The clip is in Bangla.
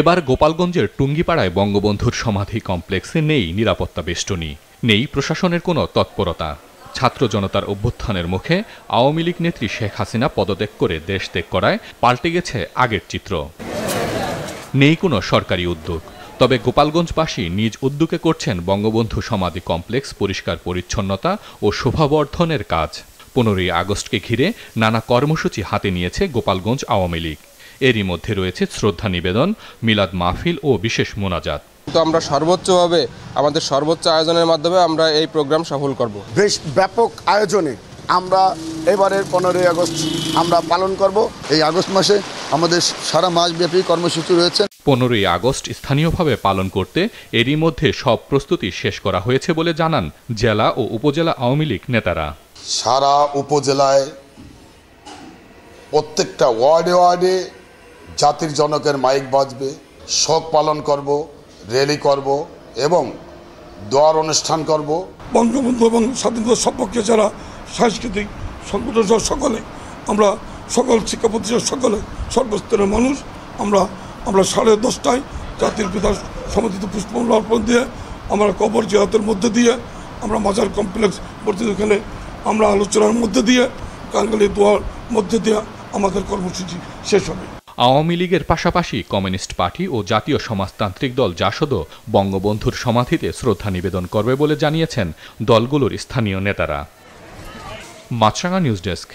এবার গোপালগঞ্জের টুঙ্গিপাড়ায় বঙ্গবন্ধুর সমাধি কমপ্লেক্সে নেই নিরাপত্তা বেষ্টনী নেই প্রশাসনের কোনো তৎপরতা ছাত্র জনতার অভ্যুত্থানের মুখে আওয়ামী লীগ নেত্রী শেখ হাসিনা পদত্যাগ করে দেশ ত্যাগ করায় পাল্টে গেছে আগের চিত্র নেই কোনো সরকারি উদ্যোগ তবে গোপালগঞ্জবাসী নিজ উদ্যোগে করছেন বঙ্গবন্ধু সমাধি কমপ্লেক্স পরিষ্কার পরিচ্ছন্নতা ও শোভাবর্ধনের কাজ পনেরোই আগস্টকে ঘিরে নানা কর্মসূচি হাতে নিয়েছে গোপালগঞ্জ আওয়ামী লীগ এরই মধ্যে রয়েছে শ্রদ্ধা নিবেদন মিলাদ মাহফিল ও বিশেষ মোনাজাত তো আমরা সর্বোচ্চভাবে আমাদের সর্বোচ্চ আয়োজনের মাধ্যমে আমরা এই প্রোগ্রাম সফল করব বেশ ব্যাপক আয়োজনে আমরা এবারের পনেরোই আগস্ট আমরা পালন করব এই আগস্ট মাসে আমাদের সারা মাসব্যাপী কর্মসূচি রয়েছে পনেরোই আগস্ট স্থানীয়ভাবে পালন করতে এরই মধ্যে সব প্রস্তুতি শেষ করা হয়েছে বলে জানান জেলা ও উপজেলা আওয়ামী লীগ নেতারা সারা উপজেলায় প্রত্যেকটা ওয়ার্ডে ওয়ার্ডে জাতির জনকের মাইক বাজবে শোক পালন করব র্যালি করব এবং দোয়ার অনুষ্ঠান করব বঙ্গবন্ধু এবং স্বাধীনতা সম্পর্কে যারা সাংস্কৃতিক সংগঠন সকলে আমরা সকল শিক্ষা প্রতিষ্ঠান সকলে সর্বস্তরের মানুষ আমরা আমরা সাড়ে দশটায় জাতির পিতা সমর্থিত পুষ্পমূল অর্পণ দিয়ে আমরা কবর জিয়াতের মধ্যে দিয়ে আমরা মাজার কমপ্লেক্স বর্তিত এখানে আমরা আলোচনার মধ্যে দিয়ে কাঙ্গালি দোয়ার মধ্যে দিয়ে আমাদের কর্মসূচি শেষ হবে আওয়ামী লীগের পাশাপাশি কমিউনিস্ট পার্টি ও জাতীয় সমাজতান্ত্রিক দল জাসদও বঙ্গবন্ধুর সমাধিতে শ্রদ্ধা নিবেদন করবে বলে জানিয়েছেন দলগুলোর স্থানীয় নেতারা মাছরাঙা নিউজ ডেস্ক